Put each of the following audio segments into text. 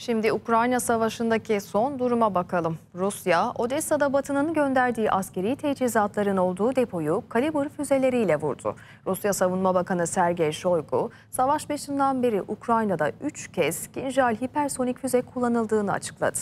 Şimdi Ukrayna Savaşı'ndaki son duruma bakalım. Rusya, Odessa'da Batı'nın gönderdiği askeri teçhizatların olduğu depoyu kalibr füzeleriyle vurdu. Rusya Savunma Bakanı Sergey Shoigu, savaş başından beri Ukrayna'da 3 kez Kinjal hipersonik füze kullanıldığını açıkladı.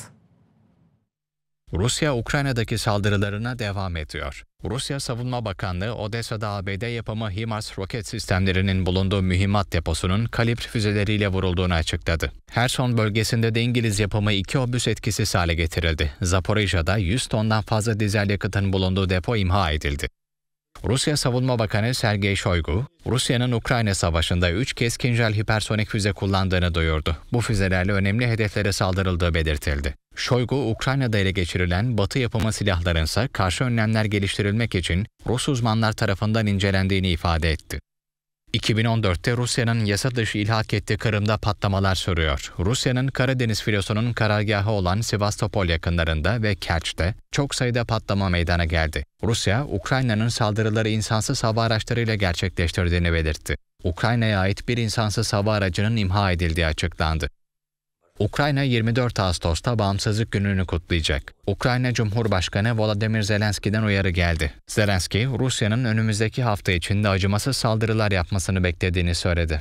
Rusya Ukrayna'daki saldırılarına devam ediyor. Rusya Savunma Bakanlığı Odessa'da ABD yapımı HIMARS roket sistemlerinin bulunduğu mühimmat deposunun kalibr füzeleriyle vurulduğunu açıkladı. Herson bölgesinde de İngiliz yapımı iki obüs etkisiz hale getirildi. Zaporijya'da 100 tondan fazla dizel yakıtın bulunduğu depo imha edildi. Rusya Savunma Bakanı Sergey Shoigu, Rusya'nın Ukrayna Savaşı'nda 3 kez Kinjal hipersonik füze kullandığını duyurdu. Bu füzelerle önemli hedeflere saldırıldığı belirtildi. Şoygu, Ukrayna'da ele geçirilen Batı yapımı silahlarınsa karşı önlemler geliştirilmek için Rus uzmanlar tarafından incelendiğini ifade etti. 2014'te Rusya'nın yasa dışı ilhak ettiği Kırım'da patlamalar sürüyor. Rusya'nın Karadeniz filosunun karargahı olan Sivastopol yakınlarında ve Kerç'te çok sayıda patlama meydana geldi. Rusya, Ukrayna'nın saldırıları insansız hava araçlarıyla gerçekleştirdiğini belirtti. Ukrayna'ya ait bir insansız hava aracının imha edildiği açıklandı. Ukrayna 24 Ağustos'ta bağımsızlık gününü kutlayacak. Ukrayna Cumhurbaşkanı Volodymyr Zelenski'den uyarı geldi. Zelenski, Rusya'nın önümüzdeki hafta içinde acımasız saldırılar yapmasını beklediğini söyledi.